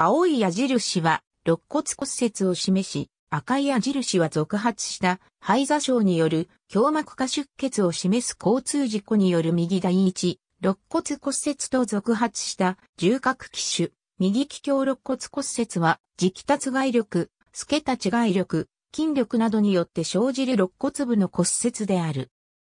青い矢印は肋骨骨折を示し、赤い矢印は続発した肺座症による胸膜下出血を示す交通事故による右第一、肋骨骨折と続発した重角機種、右気胸肋骨骨折は磁気達外力、透け立ち外力、筋力などによって生じる肋骨部の骨折である。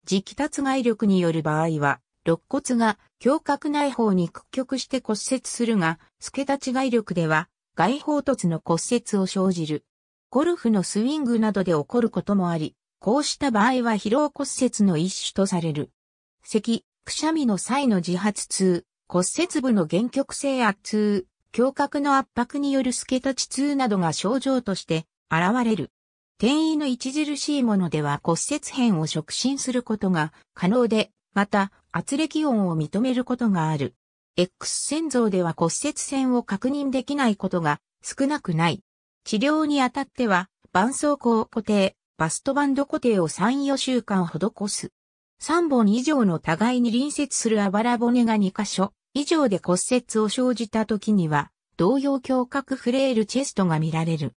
磁気達外力による場合は、肋骨が胸郭内方に屈曲して骨折するが、助け立ち外力では、外方突の骨折を生じる。ゴルフのスイングなどで起こることもあり、こうした場合は疲労骨折の一種とされる。咳、くしゃみの際の自発痛、骨折部の原曲性圧痛、胸郭の圧迫による透け立ち痛などが症状として現れる。転移の著しいものでは骨折片を触診することが可能で、また圧力音を認めることがある。X 線像では骨折線を確認できないことが少なくない。治療にあたっては、絆創膏固定、バストバンド固定を3、4週間施す。3本以上の互いに隣接するあばら骨が2箇所以上で骨折を生じた時には、同様胸郭フレールチェストが見られる。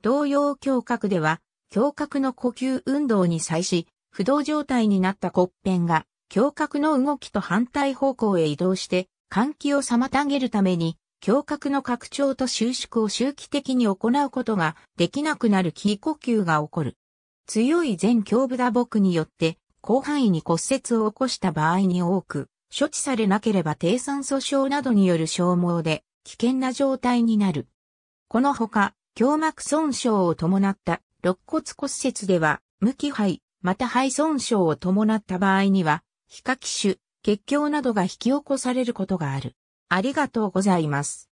同様胸郭では、胸郭の呼吸運動に際し、不動状態になった骨片が胸郭の動きと反対方向へ移動して、換気を妨げるために、胸郭の拡張と収縮を周期的に行うことができなくなる気呼吸が起こる。強い前胸部打撲によって、広範囲に骨折を起こした場合に多く、処置されなければ低酸素症などによる消耗で危険な状態になる。このほか、胸膜損傷を伴った肋骨骨折では、無気肺、また肺損傷を伴った場合には、皮下機種、結強などが引き起こされることがある。ありがとうございます。